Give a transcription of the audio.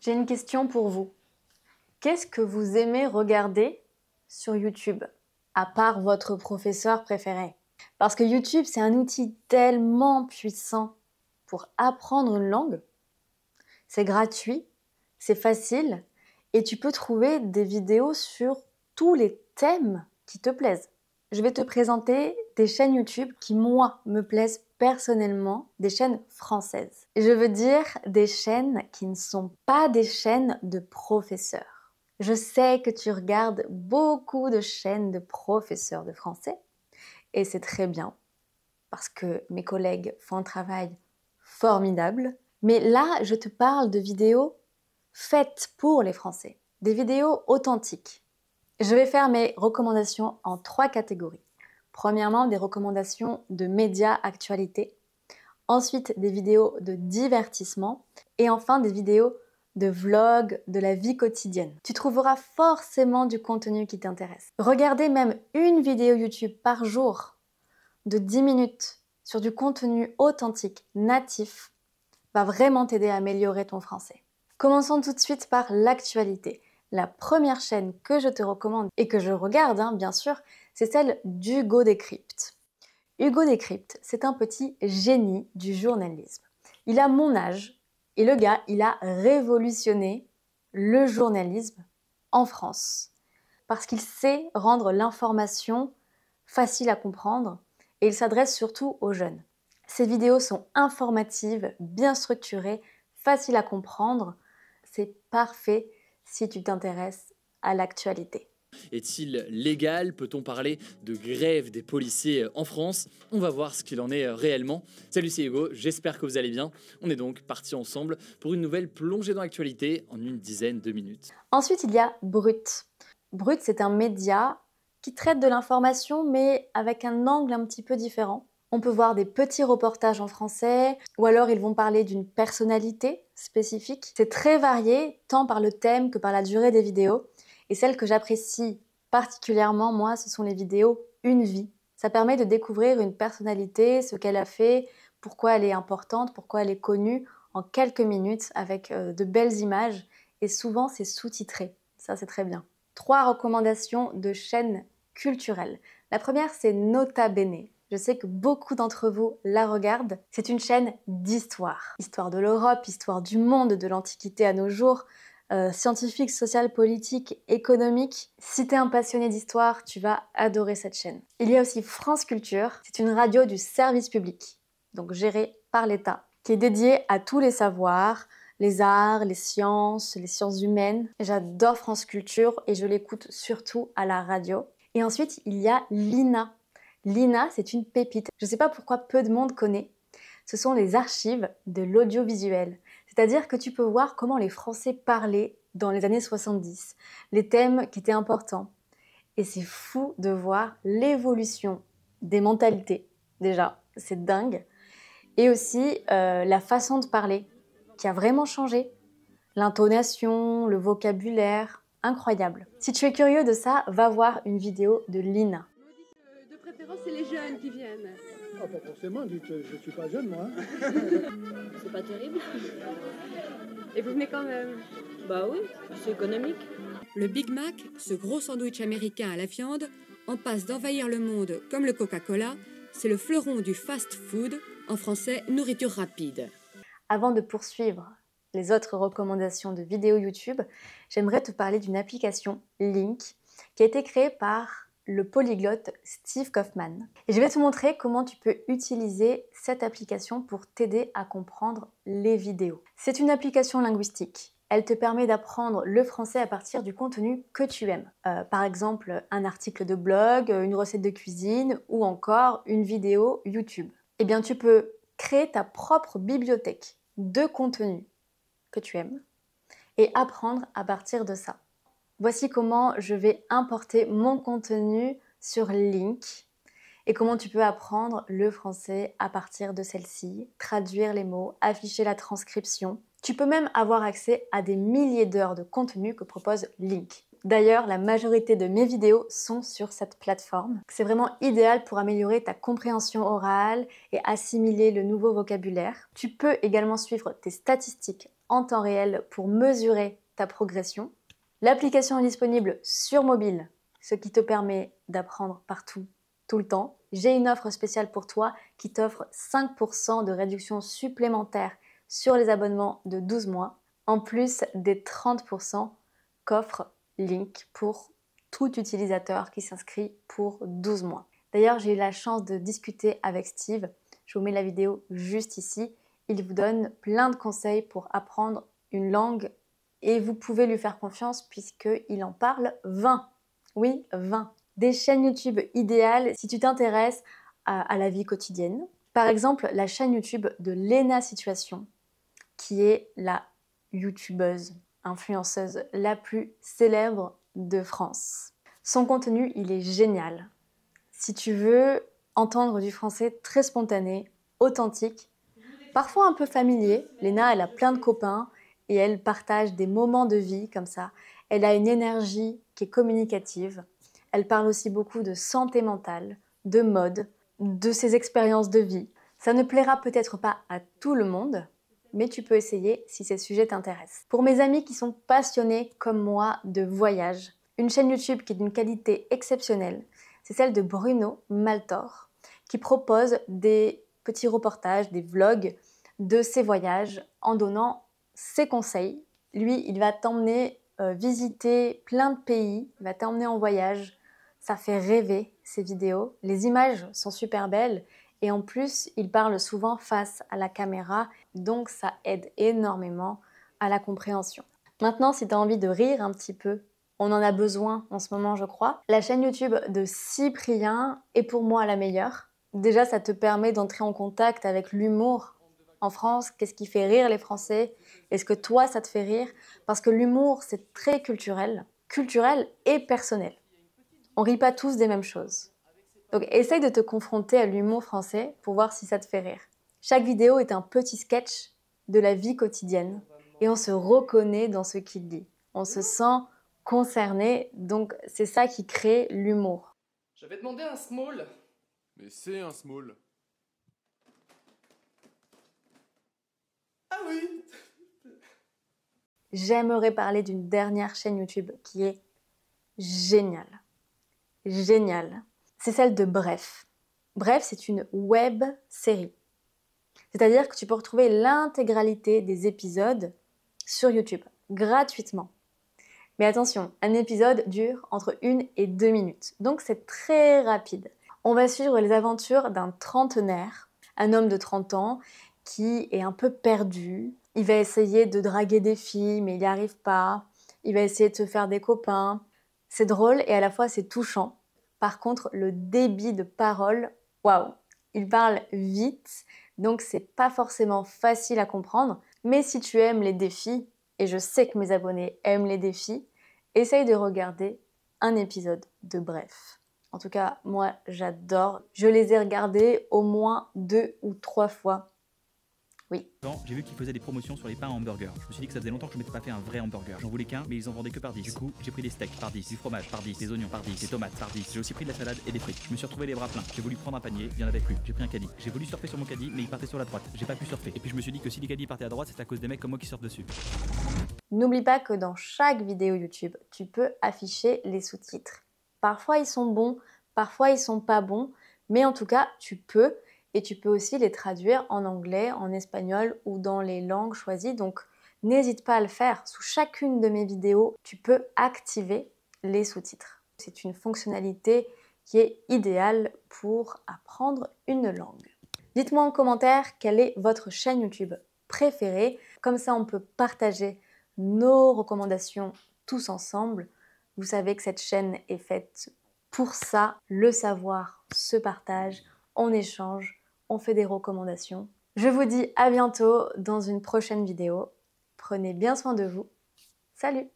J'ai une question pour vous. Qu'est-ce que vous aimez regarder sur YouTube, à part votre professeur préféré Parce que YouTube, c'est un outil tellement puissant pour apprendre une langue. C'est gratuit, c'est facile, et tu peux trouver des vidéos sur tous les thèmes qui te plaisent. Je vais te présenter des chaînes YouTube qui, moi, me plaisent personnellement des chaînes françaises. Je veux dire des chaînes qui ne sont pas des chaînes de professeurs. Je sais que tu regardes beaucoup de chaînes de professeurs de français et c'est très bien parce que mes collègues font un travail formidable. Mais là, je te parle de vidéos faites pour les Français, des vidéos authentiques. Je vais faire mes recommandations en trois catégories. Premièrement, des recommandations de médias actualités. Ensuite, des vidéos de divertissement. Et enfin, des vidéos de vlogs, de la vie quotidienne. Tu trouveras forcément du contenu qui t'intéresse. Regarder même une vidéo YouTube par jour de 10 minutes sur du contenu authentique, natif, va vraiment t'aider à améliorer ton français. Commençons tout de suite par l'actualité la première chaîne que je te recommande et que je regarde, hein, bien sûr, c'est celle d'Hugo Décrypte. Hugo Décrypte, c'est un petit génie du journalisme. Il a mon âge et le gars, il a révolutionné le journalisme en France parce qu'il sait rendre l'information facile à comprendre et il s'adresse surtout aux jeunes. Ses vidéos sont informatives, bien structurées, faciles à comprendre. C'est parfait si tu t'intéresses à l'actualité. Est-il légal Peut-on parler de grève des policiers en France On va voir ce qu'il en est euh, réellement. Salut, c'est Hugo, j'espère que vous allez bien. On est donc parti ensemble pour une nouvelle plongée dans l'actualité en une dizaine de minutes. Ensuite, il y a Brut. Brut, c'est un média qui traite de l'information mais avec un angle un petit peu différent. On peut voir des petits reportages en français, ou alors ils vont parler d'une personnalité spécifique. C'est très varié, tant par le thème que par la durée des vidéos. Et celles que j'apprécie particulièrement, moi, ce sont les vidéos Une vie. Ça permet de découvrir une personnalité, ce qu'elle a fait, pourquoi elle est importante, pourquoi elle est connue, en quelques minutes avec euh, de belles images. Et souvent, c'est sous-titré. Ça, c'est très bien. Trois recommandations de chaînes culturelles. La première, c'est Nota Bene. Je sais que beaucoup d'entre vous la regardent. C'est une chaîne d'histoire. Histoire de l'Europe, histoire du monde, de l'Antiquité à nos jours, euh, scientifique, sociale, politique, économique. Si t'es un passionné d'histoire, tu vas adorer cette chaîne. Il y a aussi France Culture. C'est une radio du service public, donc gérée par l'État, qui est dédiée à tous les savoirs, les arts, les sciences, les sciences humaines. J'adore France Culture et je l'écoute surtout à la radio. Et ensuite, il y a l'INA, L'INA, c'est une pépite. Je ne sais pas pourquoi peu de monde connaît. Ce sont les archives de l'audiovisuel. C'est-à-dire que tu peux voir comment les Français parlaient dans les années 70, les thèmes qui étaient importants. Et c'est fou de voir l'évolution des mentalités, déjà, c'est dingue. Et aussi euh, la façon de parler, qui a vraiment changé. L'intonation, le vocabulaire, incroyable. Si tu es curieux de ça, va voir une vidéo de Lina. Oh, c'est les jeunes qui viennent. Ah, pas forcément, dites, je ne suis pas jeune, moi. Hein. c'est pas terrible. Et vous venez quand même Bah oui, c'est économique. Le Big Mac, ce gros sandwich américain à la viande, en passe d'envahir le monde comme le Coca-Cola. C'est le fleuron du fast food, en français nourriture rapide. Avant de poursuivre les autres recommandations de vidéos YouTube, j'aimerais te parler d'une application Link qui a été créée par le polyglotte Steve Kaufman. Et je vais te montrer comment tu peux utiliser cette application pour t'aider à comprendre les vidéos. C'est une application linguistique. Elle te permet d'apprendre le français à partir du contenu que tu aimes. Euh, par exemple, un article de blog, une recette de cuisine ou encore une vidéo YouTube. Eh bien, tu peux créer ta propre bibliothèque de contenu que tu aimes et apprendre à partir de ça voici comment je vais importer mon contenu sur Link et comment tu peux apprendre le français à partir de celle-ci, traduire les mots, afficher la transcription. Tu peux même avoir accès à des milliers d'heures de contenu que propose Link. D'ailleurs, la majorité de mes vidéos sont sur cette plateforme. C'est vraiment idéal pour améliorer ta compréhension orale et assimiler le nouveau vocabulaire. Tu peux également suivre tes statistiques en temps réel pour mesurer ta progression. L'application est disponible sur mobile, ce qui te permet d'apprendre partout, tout le temps. J'ai une offre spéciale pour toi qui t'offre 5% de réduction supplémentaire sur les abonnements de 12 mois, en plus des 30% qu'offre Link pour tout utilisateur qui s'inscrit pour 12 mois. D'ailleurs, j'ai eu la chance de discuter avec Steve. Je vous mets la vidéo juste ici. Il vous donne plein de conseils pour apprendre une langue et vous pouvez lui faire confiance puisqu'il en parle 20. Oui, 20. Des chaînes YouTube idéales si tu t'intéresses à, la vie quotidienne. Par exemple, la chaîne YouTube de Lena Situation, qui est la YouTubeuse, influenceuse la plus célèbre de France. Son contenu, il est génial. Si tu veux entendre du français très spontané, authentique, parfois un peu familier, Lena, elle a plein de copains, et elle partage des moments de vie comme ça. Elle a une énergie qui est communicative. Elle parle aussi beaucoup de santé mentale, de mode, de ses expériences de vie. Ça ne plaira peut-être pas à tout le monde, mais tu peux essayer si ces sujets t'intéressent. Pour mes amis qui sont passionnés comme moi de voyage, une chaîne YouTube qui est d'une qualité exceptionnelle, c'est celle de Bruno Maltor, qui propose des petits reportages, des vlogs de ses voyages en donnant ses conseils. Lui, il va t'emmener euh, visiter plein de pays, il va t'emmener en voyage. Ça fait rêver ces vidéos. Les images sont super belles et en plus, il parle souvent face à la caméra, donc ça aide énormément à la compréhension. Maintenant, si tu as envie de rire un petit peu, on en a besoin en ce moment, je crois. La chaîne YouTube de Cyprien est pour moi la meilleure. Déjà, ça te permet d'entrer en contact avec l'humour en France, qu'est-ce qui fait rire les Français, est-ce que toi ça te fait rire, parce que l'humour c'est très culturel, culturel et personnel. On rit pas tous des mêmes choses. Donc essaye de te confronter à l'humour français pour voir si ça te fait rire. Chaque vidéo est un petit sketch de la vie quotidienne et on se reconnaît dans ce qu'il dit. On se sent concerné, donc c'est ça qui crée l'humour. J'avais demandé un small. Mais c'est un small. j'aimerais parler d'une dernière chaîne YouTube qui est géniale. Géniale. C'est celle de Bref. Bref, c'est une web série. C'est-à-dire que tu peux retrouver l'intégralité des épisodes sur YouTube, gratuitement. Mais attention, un épisode dure entre une et deux minutes, donc c'est très rapide. On va suivre les aventures d'un trentenaire, un homme de 30 ans qui est un peu perdu, il va essayer de draguer des filles, mais il n'y arrive pas. Il va essayer de se faire des copains. C'est drôle et à la fois c'est touchant. Par contre, le débit de parole, waouh, il parle vite, donc c'est pas forcément facile à comprendre. Mais si tu aimes les défis, et je sais que mes abonnés aiment les défis, essaye de regarder un épisode de Bref. En tout cas, moi j'adore. Je les ai regardés au moins deux ou trois fois. Oui. J'ai vu qu'ils faisaient des promotions sur les pains à hamburger. Je me suis dit que ça faisait longtemps que je m'étais pas fait un vrai hamburger. J'en voulais qu'un, mais ils en vendaient que par 10. Du coup, j'ai pris des steaks par 10, du fromage par 10, des oignons par 10, des tomates par 10. J'ai aussi pris de la salade et des frites. Je me suis retrouvé les bras pleins. J'ai voulu prendre un panier, il avec en avait plus. J'ai pris un caddie. J'ai voulu surfer sur mon caddie, mais il partait sur la droite. J'ai pas pu surfer. Et puis je me suis dit que si les caddies partaient à droite, c'est à cause des mecs comme moi qui sortent dessus. N'oublie pas que dans chaque vidéo YouTube, tu peux afficher les sous-titres. Parfois ils sont bons, parfois ils sont pas bons, mais en tout cas, tu peux. Et tu peux aussi les traduire en anglais, en espagnol ou dans les langues choisies. Donc n'hésite pas à le faire. Sous chacune de mes vidéos, tu peux activer les sous-titres. C'est une fonctionnalité qui est idéale pour apprendre une langue. Dites-moi en commentaire quelle est votre chaîne YouTube préférée. Comme ça, on peut partager nos recommandations tous ensemble. Vous savez que cette chaîne est faite pour ça. Le savoir se partage, on échange, on fait des recommandations. Je vous dis à bientôt dans une prochaine vidéo. Prenez bien soin de vous. Salut